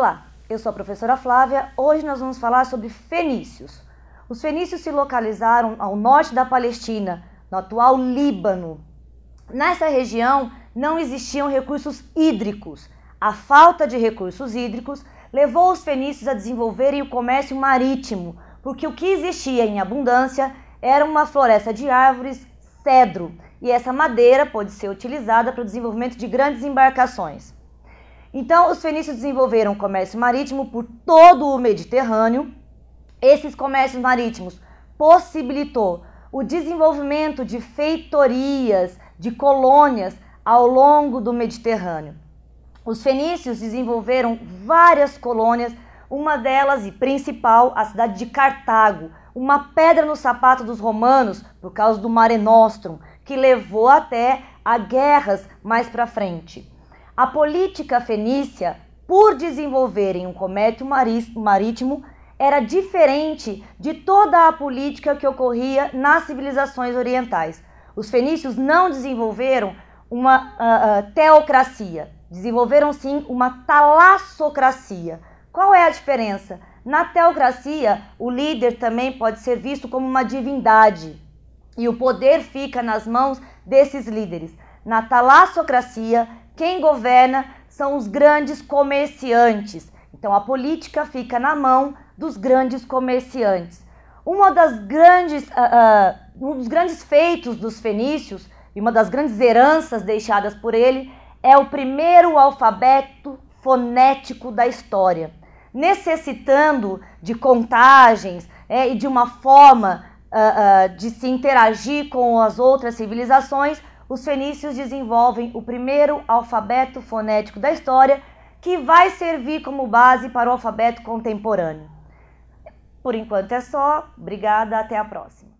Olá, eu sou a professora Flávia. Hoje nós vamos falar sobre fenícios. Os fenícios se localizaram ao norte da Palestina, no atual Líbano. Nessa região não existiam recursos hídricos. A falta de recursos hídricos levou os fenícios a desenvolverem o comércio marítimo, porque o que existia em abundância era uma floresta de árvores cedro, e essa madeira pode ser utilizada para o desenvolvimento de grandes embarcações. Então, os fenícios desenvolveram comércio marítimo por todo o Mediterrâneo. Esses comércios marítimos possibilitou o desenvolvimento de feitorias, de colônias ao longo do Mediterrâneo. Os fenícios desenvolveram várias colônias, uma delas e principal, a cidade de Cartago, uma pedra no sapato dos romanos por causa do Mare Nostrum, que levou até a guerras mais para frente. A política fenícia, por desenvolverem um comércio marítimo, era diferente de toda a política que ocorria nas civilizações orientais. Os fenícios não desenvolveram uma uh, uh, teocracia, desenvolveram sim uma talassocracia. Qual é a diferença? Na teocracia, o líder também pode ser visto como uma divindade e o poder fica nas mãos desses líderes. Na talassocracia, quem governa são os grandes comerciantes. Então a política fica na mão dos grandes comerciantes. Uma das grandes, uh, uh, um dos grandes feitos dos fenícios e uma das grandes heranças deixadas por ele é o primeiro alfabeto fonético da história, necessitando de contagens é, e de uma forma uh, de se interagir com as outras civilizações os fenícios desenvolvem o primeiro alfabeto fonético da história, que vai servir como base para o alfabeto contemporâneo. Por enquanto é só. Obrigada, até a próxima.